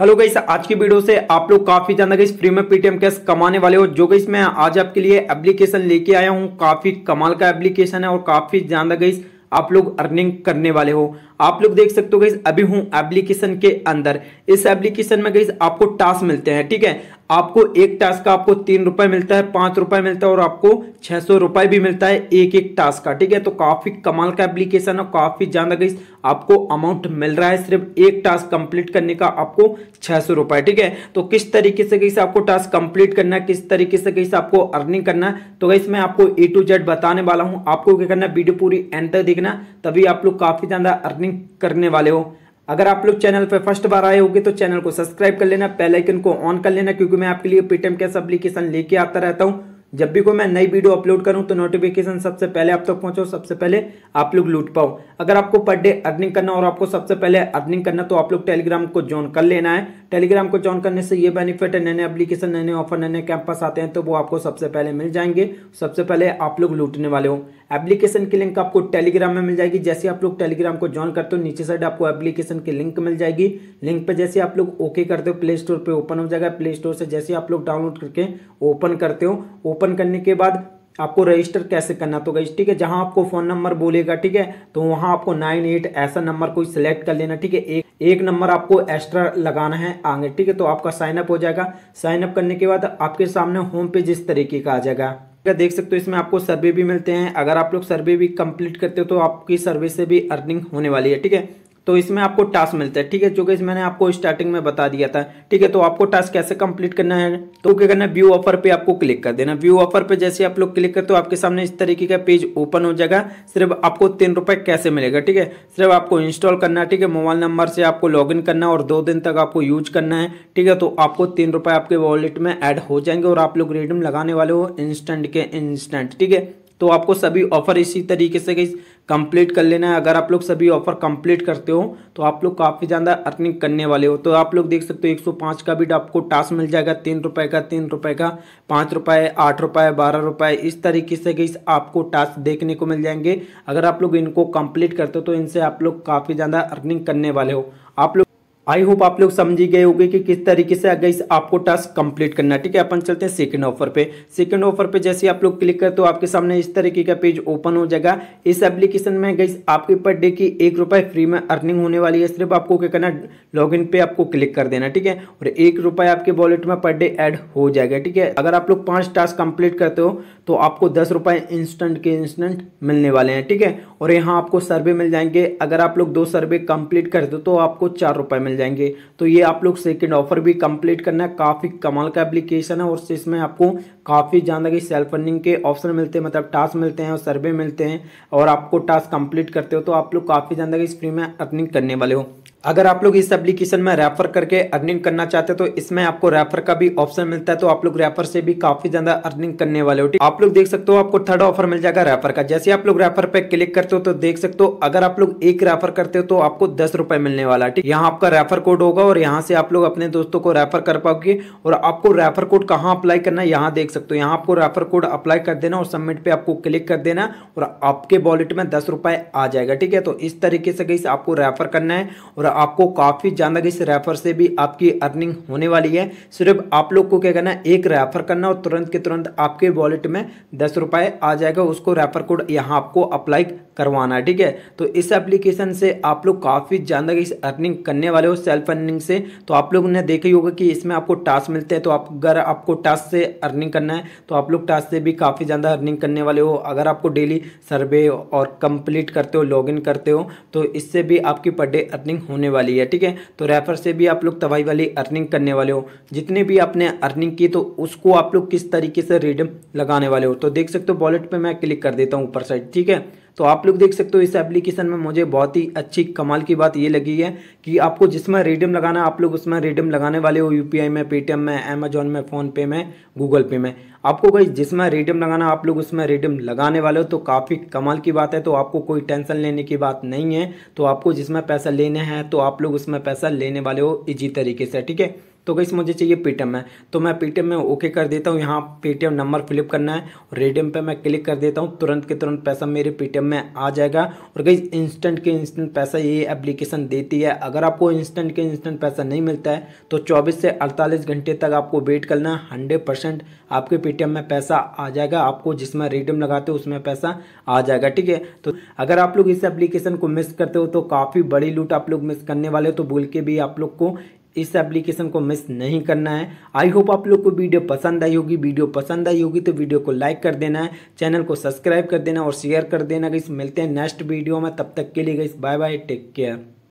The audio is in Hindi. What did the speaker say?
हेलो गई आज की वीडियो से आप लोग काफी ज्यादा गई फ्री में पेटीएम कैश कमाने वाले हो जो गई मैं आज आपके लिए एप्लीकेशन लेके आया हूँ काफी कमाल का एप्लीकेशन है और काफी ज्यादा गई आप लोग अर्निंग करने वाले हो आप लोग देख सकते हो गई अभी हूँ एप्लीकेशन के अंदर इस एप्लीकेशन में गई आपको टास्क मिलते हैं ठीक है आपको एक टास्क का आपको तीन रुपए मिलता है पांच रुपए मिलता है और आपको छह सौ रुपए भी मिलता है एक एक टास्क का ठीक है तो काफी कमाल का एप्लीकेशन है काफी ज्यादा गई आपको अमाउंट मिल रहा है सिर्फ एक टास्क कंप्लीट करने का आपको छह सौ रुपए ठीक है तो किस तरीके से गई आपको टास्क कंप्लीट करना है किस तरीके से गई आपको अर्निंग करना है तो गई मैं आपको ए टू जेड बताने वाला हूँ आपको क्या करना है वीडियो पूरी एंड तक देखना तभी आप लोग काफी ज्यादा अर्निंग करने वाले हो अगर आप लोग चैनल पर फर्स्ट बार आए होंगे तो चैनल को सब्सक्राइब कर लेना पहले आइकन को ऑन कर लेना क्योंकि मैं आपके लिए पेटीएम कैश एप्लीकेशन लेके आता रहता हूँ जब भी कोई मैं नई वीडियो अपलोड करूं तो नोटिफिकेशन सबसे पहले आप तक तो पहुंचो सबसे पहले आप लोग लूट पाओ अगर आपको पर डे अर्निंग करना और आपको सबसे पहले अर्निंग करना तो आप लोग टेलीग्राम को ज्वाइन कर लेना है टेलीग्राम को ज्वाइन करने से ये बेनिफिट है नए नए एप्लीकेशन नए नए ऑफर नए नए कैंपस आते हैं तो वो आपको सबसे पहले मिल जाएंगे सबसे पहले आप लोग लूटने वाले हो एप्लीकेशन की लिंक आपको टेलीग्राम में मिल जाएगी जैसे आप लोग टेलीग्राम को ज्वाइन करते हो नीचे साइड आपको एप्लीकेशन की लिंक मिल जाएगी लिंक पर जैसे आप लोग ओके करते हो प्ले स्टोर पर ओपन हो जाएगा प्ले स्टोर से जैसे आप लोग डाउनलोड करके ओपन करते हो ओपन करने के बाद आपको रजिस्टर कैसे करना तो गई ठीक है जहां आपको फ़ोन नंबर बोलेगा ठीक है तो वहां आपको नाइन एट ऐसा नंबर कोई सिलेक्ट कर लेना ठीक है एक एक नंबर आपको एक्स्ट्रा लगाना है आगे ठीक है तो आपका साइनअप हो जाएगा साइनअप करने के बाद आपके सामने होम पेज इस तरीके का आ जाएगा देख सकते हो इसमें आपको सर्वे भी मिलते हैं अगर आप लोग सर्वे भी कंप्लीट करते हो तो आपकी सर्वे से भी अर्निंग होने वाली है ठीक है तो इसमें आपको टास्क मिलता है ठीक है जो कि मैंने आपको स्टार्टिंग में बता दिया था ठीक है तो आपको टास्क कैसे कंप्लीट करना है तो क्या करना है व्यू ऑफर पे आपको क्लिक कर देना व्यू ऑफर पे जैसे आप लोग क्लिक करते हो आपके सामने इस तरीके का पेज ओपन हो जाएगा सिर्फ आपको तीन रुपए कैसे मिलेगा ठीक है सिर्फ आपको इंस्टॉल करना है ठीक है मोबाइल नंबर से आपको लॉग करना है और दो दिन तक आपको यूज करना है ठीक है तो आपको तीन आपके वॉलेट में एड हो जाएंगे और आप लोग रिडीम लगाने वाले हो इंस्टेंट के इंस्टेंट ठीक है तो आपको सभी ऑफर इसी तरीके से कंप्लीट कर लेना है अगर आप लोग सभी ऑफर कंप्लीट करते हो तो आप लोग काफ़ी ज़्यादा अर्निंग करने वाले हो तो आप लोग देख सकते हो 105 का भी आपको टास्क मिल जाएगा तीन रुपये का तीन रुपये का पाँच रुपये आठ रुपये बारह रुपये इस तरीके से कि आपको टास्क देखने को मिल जाएंगे अगर आप लोग इनको कंप्लीट करते हो तो इनसे आप लोग काफ़ी ज़्यादा अर्निंग करने वाले हो आप लोग आई होप आप लोग समझी गए होंगे कि किस तरीके से अगर आपको टास्क कंप्लीट करना है ठीक है अपन चलते हैं सेकंड ऑफर पे सेकंड ऑफर पे जैसे आप लोग क्लिक करते हो आपके सामने इस तरीके का पेज ओपन हो जाएगा इस एप्लीकेशन में गई आपकी पर डे की एक रुपए फ्री में अर्निंग होने वाली है सिर्फ आपको क्या करना लॉग इन पे आपको क्लिक कर देना ठीक है और एक रुपए आपके वॉलेट में पर डे एड हो जाएगा ठीक है अगर आप लोग पांच टास्क कंप्लीट करते हो तो आपको दस रुपए इंस्टेंट के इंस्टेंट मिलने वाले हैं ठीक है और यहाँ आपको सर्वे मिल जाएंगे अगर आप लोग दो सर्वे कंप्लीट कर दो तो आपको चार रुपये मिल जाएंगे तो ये आप लोग सेकंड ऑफर भी कंप्लीट करना है काफ़ी कमाल का एप्लीकेशन है और इसमें आपको काफ़ी ज़्यादा सेल्फ रनिंग के ऑप्शन मिलते हैं मतलब टास्क मिलते हैं और सर्वे मिलते हैं और आपको टास्क कंप्लीट करते हो तो आप लोग काफ़ी ज़्यादा इस फ्री में अर्निंग करने वाले हो अगर आप लोग इस एप्लीकेशन में रेफर करके अर्निंग करना चाहते हो तो इसमें आपको रेफर का भी ऑप्शन मिलता है तो आप लोग रेफर से भी काफी ज्यादा अर्निंग करने वाले हो आप लोग देख सकते हो आपको थर्ड ऑफर मिल जाएगा रेफर का जैसे आप लोग रेफर पे क्लिक करते हो तो देख सकते हो अगर आप लोग एक रेफर करते हो तो आपको दस रुपए मिलने वाला ठीक यहाँ आपका रेफर कोड होगा और यहाँ से आप लोग अपने दोस्तों को रेफर कर पाओगे और आपको रेफर कोड कहाँ अप्लाई करना है यहाँ देख सकते हो यहाँ आपको रेफर कोड अप्लाई कर देना और सबमिट पे आपको क्लिक कर देना और आपके वॉलेट में दस रुपए आ जाएगा ठीक है तो इस तरीके से आपको रेफर करना है और आपको काफ़ी ज़्यादा इस रेफर से भी आपकी अर्निंग होने वाली है सिर्फ आप लोग को क्या करना है एक रेफर करना और तुरंत के तुरंत आपके वॉलेट में दस रुपए आ जाएगा उसको रेफर कोड यहाँ आपको अप्लाई करवाना ठीक है तो इस एप्लीकेशन से आप लोग काफ़ी ज़्यादा इस अर्निंग करने वाले हो सेल्फ अर्निंग से तो आप लोग ने देखा ही होगा कि इसमें आपको टास्क मिलते हैं तो आप अगर आपको टास्क से अर्निंग करना है तो आप लोग टास्क से भी काफ़ी ज़्यादा अर्निंग करने वाले हो अगर आपको डेली सर्वे और कंप्लीट करते हो लॉगिन करते हो तो इससे भी आपकी पर डे अर्निंग होने वाली है ठीक है तो रेफर से भी आप लोग तबाही वाली अर्निंग करने वाले हो जितने भी आपने अर्निंग की तो उसको आप लोग किस तरीके से रिडम लगाने वाले हो तो देख सकते हो वॉलेट पर मैं क्लिक कर देता हूँ ऊपर साइड ठीक है तो आप लोग देख सकते हो इस एप्लीकेशन में मुझे बहुत ही अच्छी कमाल की बात ये लगी है कि आपको जिसमें रेडियम लगाना आप लोग उसमें रेडियम लगाने वाले हो यू में पेटीएम में अमेजोन में फ़ोनपे में गूगल पे में आपको भाई जिसमें रेडियम लगाना आप लोग उसमें रेडियम लगाने वाले हो तो काफ़ी कमाल की बात है तो आपको कोई टेंशन लेने की बात नहीं है तो आपको जिसमें पैसा लेने हैं तो आप लोग उसमें पैसा लेने वाले हो इजी तरीके से ठीक है तो गई मुझे चाहिए पेटीएम में तो मैं पेटीएम में ओके कर देता हूँ यहाँ पेटीएम नंबर फिलिप करना है और रेडियम पर मैं क्लिक कर देता हूँ तुरंत के तुरंत पैसा मेरे पेटीएम में आ जाएगा और गई इंस्टेंट के इंस्टेंट पैसा ये एप्लीकेशन देती है अगर आपको इंस्टेंट के इंस्टेंट पैसा नहीं मिलता है तो चौबीस से अड़तालीस घंटे तक आपको वेट करना है हंड्रेड आपके पेटीएम में पैसा आ जाएगा आपको जिसमें रेडियम लगाते हो उसमें पैसा आ जाएगा ठीक है तो अगर आप लोग इस एप्लीकेशन को मिस करते हो तो काफ़ी बड़ी लूट आप लोग मिस करने वाले हो तो भूल के भी आप लोग को इस एप्लीकेशन को मिस नहीं करना है आई होप आप लोग को वीडियो पसंद आई होगी वीडियो पसंद आई होगी तो वीडियो को लाइक कर देना है चैनल को सब्सक्राइब कर देना और शेयर कर देना गई मिलते हैं नेक्स्ट वीडियो में तब तक के लिए गई बाय बाय टेक केयर